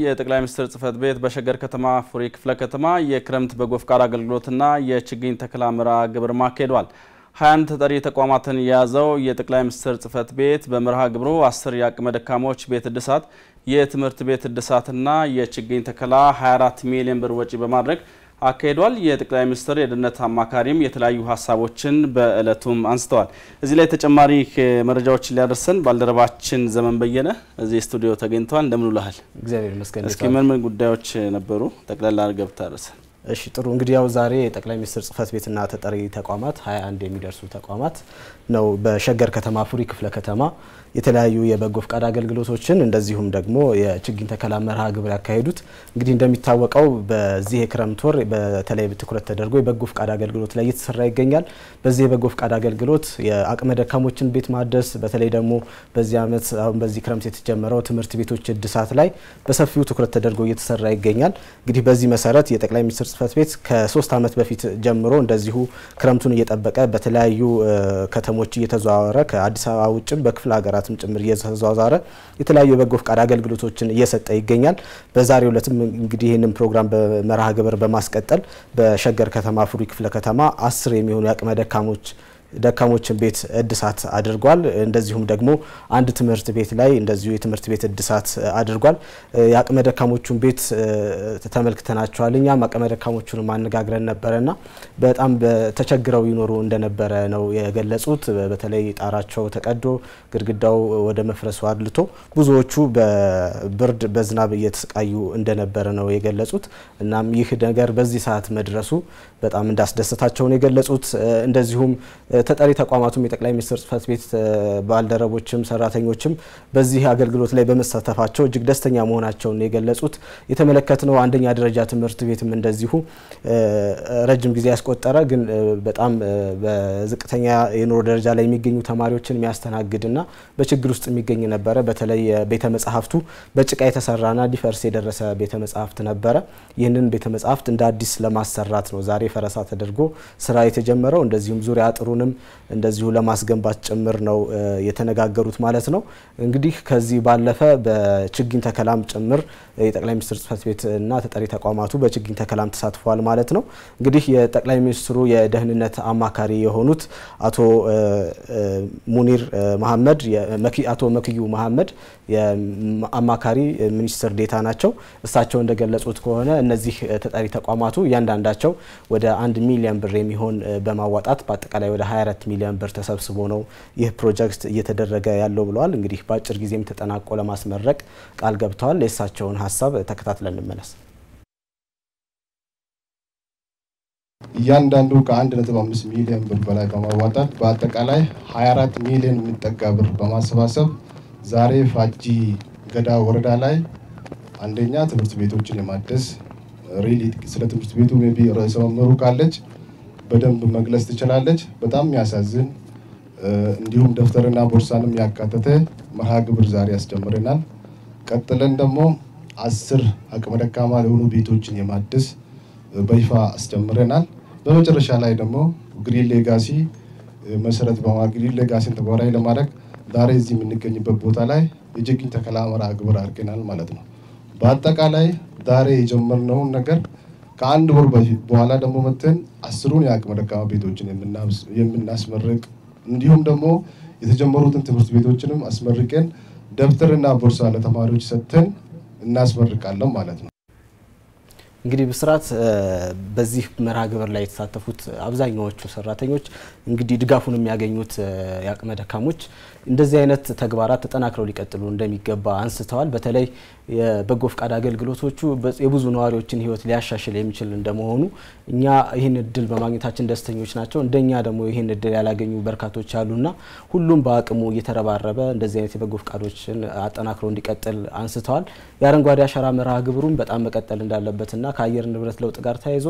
የጠቅላይ ሚኒስትር ጽህፈት ቤት በሸገር ከተማ ፉሪ ክፍለ ከተማ የክረምት በጎ ፍቃድ አገልግሎትና የችግኝ ተከላ መርሃ ግብር ማካሄዷል። ሀያ አንድ ተጠሪ ተቋማትን የያዘው የጠቅላይ ሚኒስትር ጽህፈት ቤት በመርሃ ግብሩ አስር የአቅመ ደካሞች ቤት እድሳት፣ የትምህርት ቤት እድሳትና የችግኝ ተከላ 24 ሚሊዮን ብር ወጪ በማድረግ አካሂዷል። የጠቅላይ ሚኒስትር የደህንነት አማካሪም የተለያዩ ሀሳቦችን በእለቱም አንስተዋል። እዚህ ላይ ተጨማሪ መረጃዎችን ሊያደርሰን ባልደረባችን ዘመን በየነ እዚህ ስቱዲዮ ተገኝተዋል። እንደምን ውለሃል? እግዚአብሔር ይመስገን። እስኪ ምን ምን ጉዳዮች ነበሩ? ጠቅላላ ገብታ እሺ ጥሩ እንግዲህ ያው ዛሬ ጠቅላይ ሚኒስትር ጽህፈት ቤትና ተጠሪ ተቋማት 21 የሚደርሱ ተቋማት ነው በሸገር ከተማ ፉሪ ክፍለ ከተማ የተለያዩ የበጎ ፍቃድ አገልግሎቶችን እንደዚሁም ደግሞ የችግኝ ተከላ መርሃ ግብር ያካሄዱት። እንግዲህ እንደሚታወቀው በዚህ የክረምት ወር በተለይ ትኩረት ተደርጎ የበጎ ፍቃድ አገልግሎት ላይ እየተሰራ ይገኛል። በዚህ የበጎ ፍቃድ አገልግሎት የአቅመ ደካሞችን ቤት ማደስ፣ በተለይ ደግሞ በዚህ ዓመት አሁን በዚህ ክረምት የተጀመረው ትምህርት ቤቶች እድሳት ላይ በሰፊው ትኩረት ተደርጎ እየተሰራ ይገኛል። እንግዲህ በዚህ መሰረት የጠቅላይ ሚኒስትር ሚኒስትር ጽህፈት ቤት ከሶስት ዓመት በፊት ጀምሮ እንደዚሁ ክረምቱን እየጠበቀ በተለያዩ ከተሞች እየተዘዋወረ ከአዲስ አበባ ውጭም በክፍለ ሀገራትም ጭምር እየተዘዋወረ የተለያዩ የበጎ ፍቃድ አገልግሎቶችን እየሰጠ ይገኛል። በዛሬው ዕለትም እንግዲህ ይህንን ፕሮግራም በመርሃ ግብር በማስቀጠል በሸገር ከተማ ፍሩይ ክፍለ ከተማ አስር የሚሆኑ የአቅመ ደካሞች ደካሞችን ቤት እድሳት አድርጓል። እንደዚሁም ደግሞ አንድ ትምህርት ቤት ላይ እንደዚሁ የትምህርት ቤት እድሳት አድርጓል። የአቅመ ደካሞቹን ቤት ተመልክተናቸዋል። እኛም አቅመ ደካሞቹን ማነጋግረን ነበረና በጣም ተቸግረው ይኖሩ እንደነበረ ነው የገለጹት። በተለይ ጣራቸው ተቀዶ ግድግዳው ወደ መፍረሱ አድልቶ ብዙዎቹ በብርድ በዝናብ እየተሰቃዩ እንደነበረ ነው የገለጹት። እናም ይህ ነገር በዚህ ሰዓት መድረሱ በጣም እንዳስደሰታቸውን የገለጹት እንደዚሁም ተጠሪ ተቋማቱም የጠቅላይ ሚኒስትር ጽህፈት ቤት ባልደረቦችም ሰራተኞችም በዚህ አገልግሎት ላይ በመሳተፋቸው እጅግ ደስተኛ መሆናቸውን የገለጹት የተመለከትነው አንደኛ ደረጃ ትምህርት ቤትም እንደዚሁ ረጅም ጊዜ ያስቆጠረ ግን በጣም በዝቅተኛ የኑሮ ደረጃ ላይ የሚገኙ ተማሪዎችን የሚያስተናግድና በችግር ውስጥ የሚገኝ ነበረ። በተለይ ቤተ መጽሐፍቱ በጭቃ የተሰራና ሊፈርስ የደረሰ ቤተ መጽሐፍት ነበረ። ይህንን ቤተ መጽሐፍት እንደ አዲስ ለማሰራት ነው ዛሬ ፈረሳ ተደርጎ ስራ የተጀመረው። እንደዚሁም ዙሪያ አጥሩንም ሀገርንም እንደዚሁ ለማስገንባት ጭምር ነው የተነጋገሩት ማለት ነው። እንግዲህ ከዚህ ባለፈ በችግኝ ተከላም ጭምር የጠቅላይ ሚኒስትር ጽህፈት ቤት እና ተጠሪ ተቋማቱ በችግኝ ተከላም ተሳትፏል ማለት ነው። እንግዲህ የጠቅላይ ሚኒስትሩ የደህንነት አማካሪ የሆኑት አቶ ሙኒር መሐመድ አቶ መክዩ መሐመድ የአማካሪ ሚኒስትር ዴታ ናቸው። እሳቸው እንደገለጹት ከሆነ እነዚህ ተጠሪ ተቋማቱ እያንዳንዳቸው ወደ አንድ ሚሊዮን ብር የሚሆን በማዋጣት በአጠቃላይ ወደ 20 24 ሚሊዮን ብር ተሰብስቦ ነው ይህ ፕሮጀክት እየተደረገ ያለው ብለዋል። እንግዲህ በአጭር ጊዜም ተጠናቆ ለማስመረቅ ቃል ገብተዋል። የእሳቸውን ሀሳብ ተከታትለን እንመለስ። እያንዳንዱ ከ1.5 ሚሊዮን ብር በላይ በማዋጣት በአጠቃላይ 24 ሚሊዮን የሚጠጋ ብር በማሰባሰብ ዛሬ ፋጂ ገዳ ወረዳ ላይ አንደኛ ትምህርት ቤቶችን የማደስ ሪሊ ስለ ትምህርት ቤቱ ቢ ርዕሰ መምህሩ ካለች በደንብ መግለጽ ትችላለች። በጣም የሚያሳዝን እንዲሁም ደብተርና ቦርሳንም ያካተተ መርሃ ግብር ዛሬ ያስጀምረናል። ቀጥለን ደግሞ አስር አቅመ ደካማ የሆኑ ቤቶችን የማደስ በይፋ አስጀምረናል። በመጨረሻ ላይ ደግሞ ግሪን ሌጋሲ መሰረት በማድረግ ግሪን ሌጋሲን ተግባራዊ ለማድረግ ዛሬ እዚህ የምንገኝበት ቦታ ላይ የችግኝ ተከላ መርሃ ግብር አድርገናል ማለት ነው። በአጠቃላይ ዛሬ የጀመርነውን ነገር ከአንድ ወር በኋላ ደግሞ መተን አስሩን የአቅመ ደካማ ቤቶችን የምናስመርቅ እንዲሁም ደግሞ የተጀመሩትን ትምህርት ቤቶችንም አስመርቀን ደብተርና ቦርሳ ለተማሪዎች ሰጥተን እናስመርቃለን ማለት ነው። እንግዲህ ብስራት በዚህ መርሃ ግብር ላይ የተሳተፉት አብዛኛዎቹ ሰራተኞች እንግዲህ ድጋፉን የሚያገኙት የአቅመ ደካሞች እንደዚህ አይነት ተግባራት ተጠናክረው ሊቀጥሉ እንደሚገባ አንስተዋል። በተለይ የበጎ ፍቃድ አገልግሎቶቹ የብዙ ነዋሪዎችን ህይወት ሊያሻሽል የሚችል እንደመሆኑ እኛ ይህን እድል በማግኘታችን ደስተኞች ናቸው። እንደኛ ደግሞ ይህን እድል ያላገኙ በርካቶች አሉና ሁሉም በአቅሙ እየተረባረበ እንደዚህ አይነት የበጎ ፍቃዶችን አጠናክሮ እንዲቀጥል አንስተዋል። የአረንጓዴ አሻራ መርሃ ግብሩም በጣም መቀጠል እንዳለበትና ከአየር ንብረት ለውጥ ጋር ተያይዞ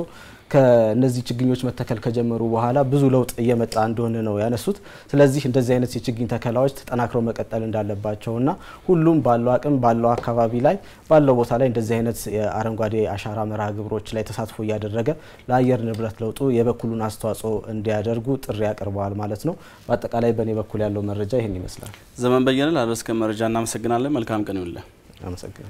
ከእነዚህ ችግኞች መተከል ከጀመሩ በኋላ ብዙ ለውጥ እየመጣ እንደሆነ ነው ያነሱት። ስለዚህ እንደዚህ አይነት የችግኝ ተከላዎች ተጠናክረው መቀጠል እንዳለባቸውና ሁሉም ባለው አቅም ባለው አካባቢ ላይ ባለው ቦታ ላይ እንደዚህ አይነት የአረንጓዴ አሻራ መርሃ ግብሮች ላይ ተሳትፎ እያደረገ ለአየር ንብረት ለውጡ የበኩሉን አስተዋጽኦ እንዲያደርጉ ጥሪ ያቀርበዋል ማለት ነው። በአጠቃላይ በእኔ በኩል ያለው መረጃ ይህን ይመስላል። ዘመን በየነ ላደረስከን መረጃ እናመሰግናለን። መልካም ቀን ይውልን። አመሰግናለሁ።